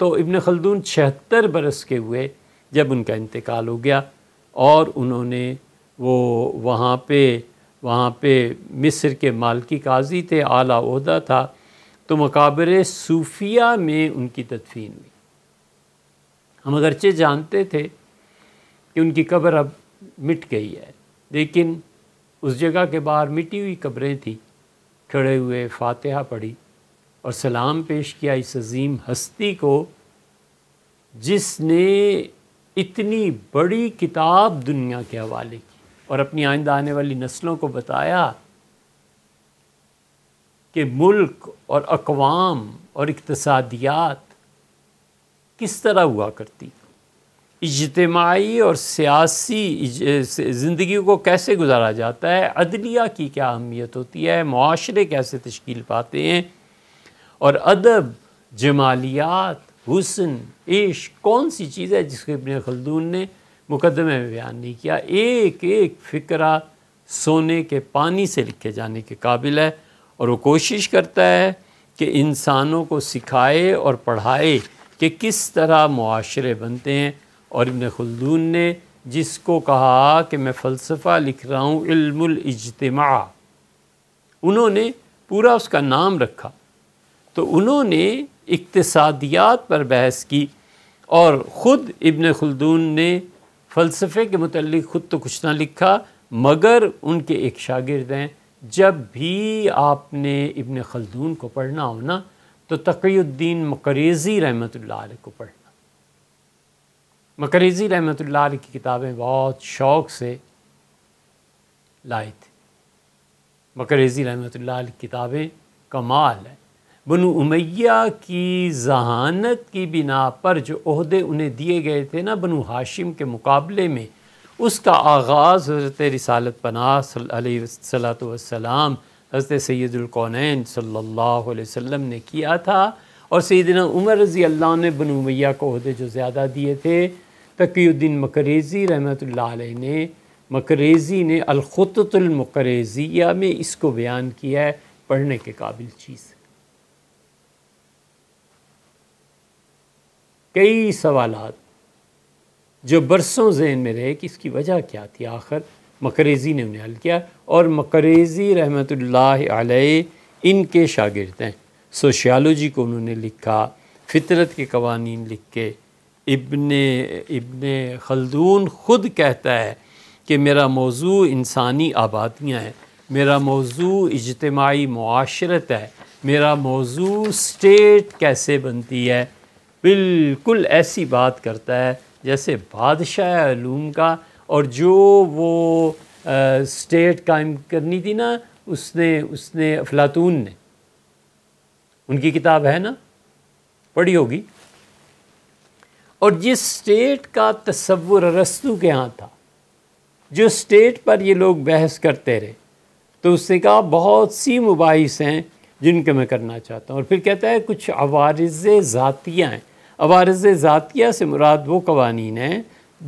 तो इबन खलदून छिहत्तर बरस के हुए जब उनका इंतकाल हो गया और उन्होंने वो वहाँ पे वहाँ पे मिस्र के मालकी काजी थे आला उहदा था तो मकाबर सूफिया में उनकी तदफीन हुई हम अगरचे जानते थे कि उनकी कब्र अब मिट गई है लेकिन उस जगह के बाहर मिटी हुई कब्रें थी खड़े हुए फातिहा पढ़ी और सलाम पेश किया इस अजीम हस्ती को जिसने इतनी बड़ी किताब दुनिया के हवाले की और अपनी आइंदा आने वाली नस्लों को बताया कि मुल्क और अकवाम और इकतसादियात किस तरह हुआ करती इजतमाही और सियासी ज़िंदगी को कैसे गुजारा जाता है अदलिया की क्या अहमियत होती है माशरे कैसे तश्कील पाते हैं और अदब जमालियात हुसन ईश कौन सी चीज़ है जिसको इबन खलदून ने मुकदमे में बयान नहीं किया एक एक फ़िक्रा सोने के पानी से लिखे जाने के काबिल है और वो कोशिश करता है कि इंसानों को सिखाए और पढ़ाए कि किस तरह मुआरे बनते हैं और इबन खलदून ने जिसको कहा कि मैं फ़लसफ़ा लिख रहा हूँ इल्मुल उन्होंने पूरा उसका नाम रखा तो उन्होंने इकतसादियात पर बहस की और ख़ुद इबन खुलदून ने फ़लसफ़े के मतलब ख़ुद तो कुछ ना लिखा मगर उनके एक शागिर्द हैं जब भी आपने इबन खलदून को पढ़ना हो ना तो तकीुद्दीन मकरेज़ी रहमत को पढ़ना मकरेज़ी रहमत की किताबें बहुत शौक़ से लाए थे मकरेज़ी रहमत की किताबें कमाल है बनु उमैया की जहानत की बिना पर जो अहदे उन्हें दिए गए थे ना बनु हाशिम के मुकाबले में उसका आगाज़ हज़रत रिसालत पनाह सलात वसलाम हज़रत सैदुलकौनैन सल्ला वसम ने किया था और सैदना उमर रज़ी अल्लाह ने बनु उमैया को अहदे जो ज़्यादा दिए थे तकीुद्दीन मकरेज़ी रहमत ने मकरेज़ी ने अलख़तमकरेज़िया में इसको बयान किया है पढ़ने के काबिल चीज़ कई सवाल जो बरसों जहन में रहे कि इसकी वजह क्या थी आखिर मकरेज़ी ने उन्हें हल किया और मकरेज़ी रहमत इनके शागिर्द हैं सोशियालोजी को उन्होंने लिखा फितरत के कवानी लिख के इब्ने इबन खलदून ख़ुद कहता है कि मेरा मौजू इंसानी आबादियाँ हैं मेरा मौजू इजतमाही माशरत है मेरा मौजू स्टेट कैसे बनती है बिल्कुल ऐसी बात करता है जैसे बादशाह आलूम का और जो वो आ, स्टेट कायम करनी थी ना उसने उसने अफलातून ने उनकी किताब है ना पढ़ी होगी और जिस स्टेट का तस्वुर रस्तु के यहाँ था जो स्टेट पर ये लोग बहस करते रहे तो उसने कहा बहुत सी मुबाइस हैं जिनके मैं करना चाहता हूँ और फिर कहता है कुछ आवारज़ ज़ातियाँ हैं अवारज ज़ातिया से मुराद वो कवानीन हैं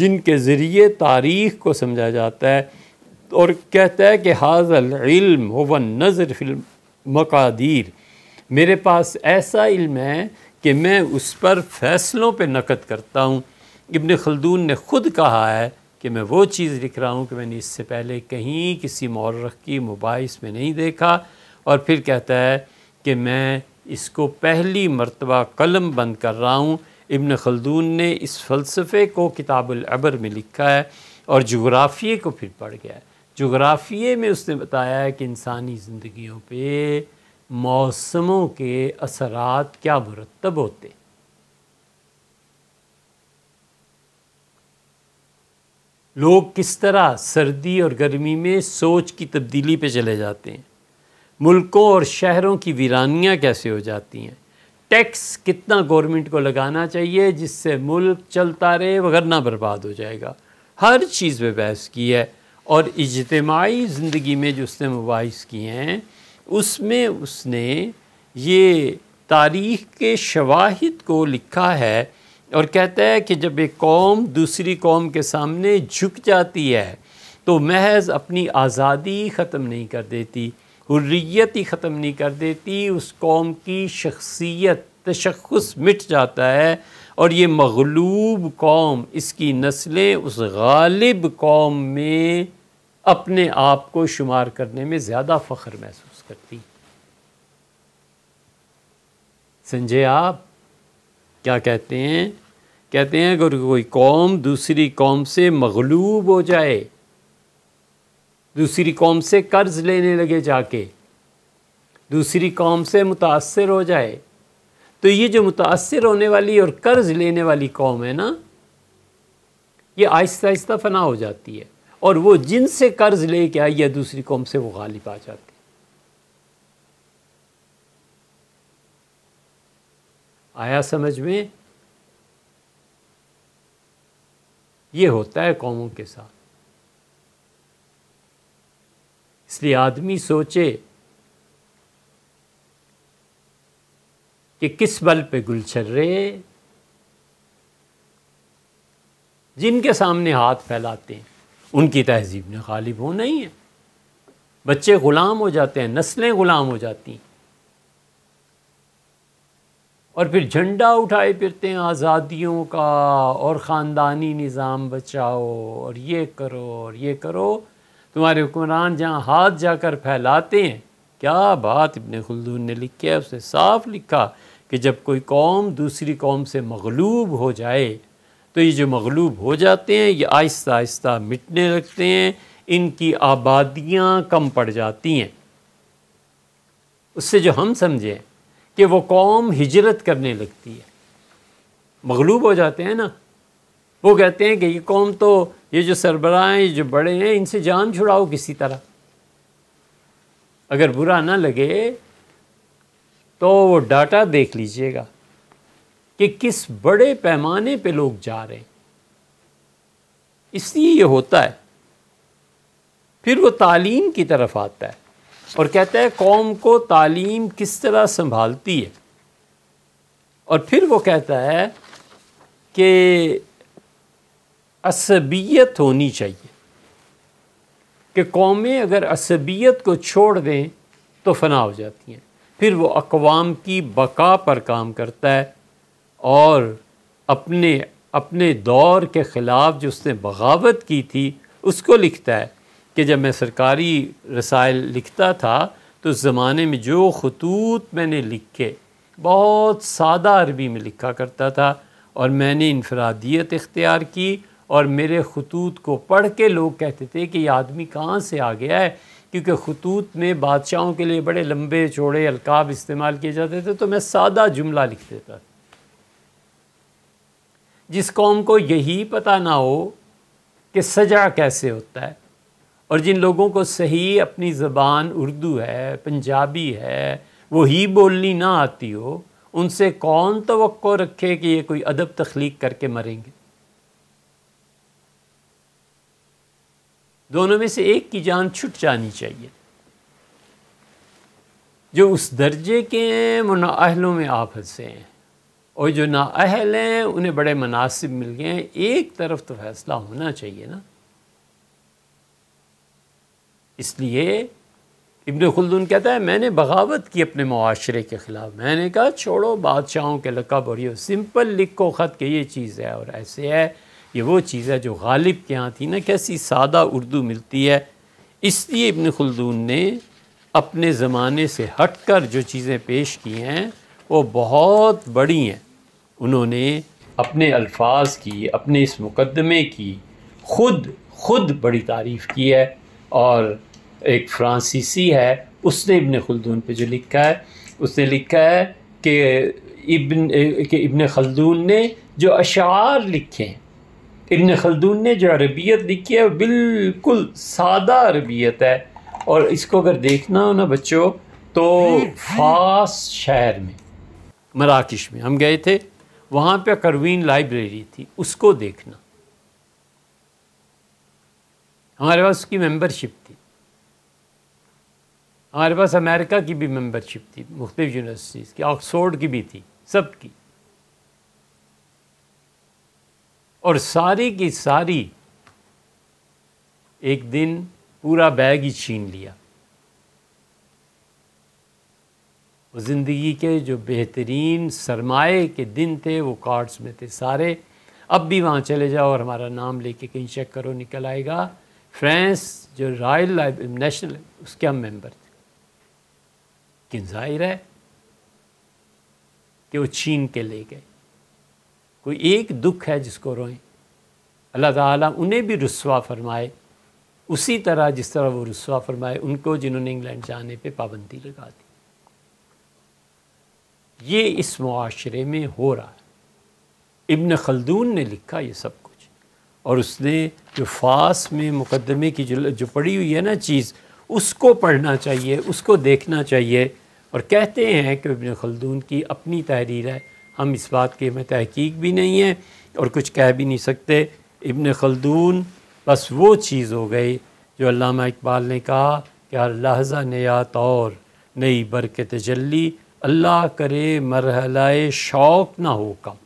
जिनके ज़रिए तारीख़ को समझा जाता है और कहता है कि हाजल इल्म व नज़र फिल्म मकादीर मेरे पास ऐसा इल्म है कि मैं उस पर फ़ैसलों पर नकद करता हूँ इबन खलदून ने ख़ुद कहा है कि मैं वो चीज़ लिख रहा हूँ कि मैंने इससे पहले कहीं किसी मौरख की मुबाइस में नहीं देखा और फिर कहता है कि मैं इसको पहली मरतबा कलम बंद कर रहा हूँ इबन खलदून ने इस फ़लसफ़े को किताबुलबर में लिखा है और जोग्राफिए को फिर पढ़ गया है जुग्राफिए में उसने बताया है कि इंसानी ज़िंदगियों पे मौसमों के असरात क्या मुरतब होते लोग किस तरह सर्दी और गर्मी में सोच की तब्दीली पे चले जाते हैं मुल्कों और शहरों की वीरानियाँ कैसे हो जाती हैं टैक्स कितना गवर्नमेंट को लगाना चाहिए जिससे मुल्क चलता रहे वगरना बर्बाद हो जाएगा हर चीज़ में बहस की है और इजतमाही ज़िंदगी में जो उसने मुबाइस किए हैं उसमें उसने ये तारीख़ के शवाहद को लिखा है और कहता है कि जब एक कौम दूसरी कौम के सामने झुक जाती है तो महज अपनी आज़ादी ख़त्म नहीं कर देती हुर्रियत ही ख़त्म नहीं कर देती उस कौम की शख्सियत तशखस मिट जाता है और ये मगलूब कौम इसकी नस्लें उस गालिब कौम में अपने आप को शुमार करने में ज़्यादा फ़ख्र महसूस करती संजय आप क्या कहते हैं कहते हैं अगर कोई कौम दूसरी कौम से मगलूब हो जाए दूसरी कौम से कर्ज लेने लगे जाके दूसरी कौम से मुतासर हो जाए तो ये जो मुतासर होने वाली और कर्ज लेने वाली कौम है ना ये आहिस्ता आहिस्ता फना हो जाती है और वो जिन से कर्ज ले के आई है दूसरी कौम से वो गालिब आ जाती आया समझ में ये होता है कौमों के साथ इसलिए आदमी सोचे कि किस बल पे गुलछर रहे जिनके सामने हाथ फैलाते हैं उनकी तहजीब ने गालिब हो नहीं है बच्चे ग़ुलाम हो जाते हैं नस्लें ग़ुलाम हो जाती हैं और फिर झंडा उठाए फिरते हैं आज़ादियों का और ख़ानदानी निज़ाम बचाओ और ये करो और ये करो तुम्हारे हुक्मरान जहाँ हाथ जाकर फैलाते हैं क्या बात इबन खुलदून ने लिखी है उसने साफ लिखा कि जब कोई कौम दूसरी कौम से मगलूब हो जाए तो ये जो मगलूब हो जाते हैं ये आहिस्ता आहिस्ता मिटने लगते हैं इनकी आबादियाँ कम पड़ जाती हैं उससे जो हम समझें कि वो कौम हिजरत करने लगती है मगलूब हो जाते हैं ना वो कहते हैं कि ये कौम तो ये जो सरबराह हैं ये जो बड़े हैं इनसे जान छुड़ाओ किसी तरह अगर बुरा ना लगे तो वो डाटा देख लीजिएगा कि किस बड़े पैमाने पे लोग जा रहे हैं इसलिए ये होता है फिर वो तालीम की तरफ आता है और कहता है कौम को तालीम किस तरह संभालती है और फिर वो कहता है कि असबियत होनी चाहिए कि कौमें अगर असबियत को छोड़ दें तो फना हो जाती हैं फिर वो अकवाम की बका पर काम करता है और अपने अपने दौर के ख़िलाफ़ जो उसने बगावत की थी उसको लिखता है कि जब मैं सरकारी रसायल लिखता था तो उस ज़माने में जो खतूत मैंने लिखे बहुत सादा अरबी में लिखा करता था और मैंने इनफरादियत इख्तियार की और मेरे खतूत को पढ़ के लोग कहते थे कि ये आदमी कहाँ से आ गया है क्योंकि खतूत में बादशाहों के लिए बड़े लंबे चौड़े अलकाब इस्तेमाल किए जाते थे तो मैं सादा जुमला लिख देता जिस कौम को यही पता ना हो कि सजा कैसे होता है और जिन लोगों को सही अपनी ज़बान उर्दू है पंजाबी है वो ही बोलनी ना आती हो उनसे कौन तो रखे कि ये कोई अदब तख्लीक करके मरेंगे दोनों में से एक की जान छुट जानी चाहिए जो उस दर्जे के हैं वो नाअहलों में आप हंसे हैं और जो नाअहल हैं उन्हें बड़े मुनासिब मिल गए हैं एक तरफ तो फैसला होना चाहिए ना इसलिए इबन खुलदून कहता है मैंने बगावत की अपने माशरे के ख़िलाफ़ मैंने कहा छोड़ो बादशाहों के लकब और ये सिंपल लिखो ख़त के ये चीज़ है और ऐसे है ये वो चीज़ है जो गालिब के यहाँ थी ना कैसी सादा उर्दू मिलती है इसलिए इबन खुलदून ने अपने ज़माने से हट कर जो चीज़ें पेश की हैं वो बहुत बड़ी हैं उन्होंने अपने अल्फाज की अपने इस मुकदमे की ख़ुद ख़ुद बड़ी तारीफ़ की है और एक फ्रांसीसी है उसने इबन खलदून पे जो लिखा है उसने लिखा है कि इबन कि इबन खलदून ने जो अशार लिखे हैं इबन खलदून ने जो अरबियत लिखी है बिल्कुल सादा अरबियत है और इसको अगर देखना हो ना बच्चों तो फास शहर में मराकश में हम गए थे वहाँ पे करवीन लाइब्रेरी थी उसको देखना हमारे पास उसकी मेंबरशिप थी हमारे पास अमेरिका की भी मेंबरशिप थी मुख्तु यूनिवर्सिटीज़ की ऑक्सफोर्ड की भी थी सब की और सारी की सारी एक दिन पूरा बैग ही छीन लिया ज़िंदगी के जो बेहतरीन सरमाए के दिन थे वो कार्ड्स में थे सारे अब भी वहाँ चले जाओ और हमारा नाम लेके कहीं चेक करो निकल आएगा फ्रांस जो रॉयल नेशनल उसके हम मेंबर थे लेकिन जाहिर है कि वो छीन के ले गए कोई एक दुख है जिसको रोएं अल्लाह ताला उन्हें भी रसवा फरमाए उसी तरह जिस तरह वो रसवा फरमाए उनको जिन्होंने इंग्लैंड जाने पे पाबंदी लगा दी ये इस माशरे में हो रहा है इब्न खलदून ने लिखा ये सब कुछ और उसने जो फास में मुकदमे की जो जो पड़ी हुई है ना चीज़ उसको पढ़ना चाहिए उसको देखना चाहिए और कहते हैं कि इब्न खलदून की अपनी तहरीर है हम इस बात के में तहकीक भी नहीं है और कुछ कह भी नहीं सकते इबन खलदून बस वो चीज़ हो गई जो अल्लामा इकबाल ने कहा कि हर लहजा नया तौर नई बरकत जल्ली अल्लाह करे मरहलाए शौक़ ना हो कम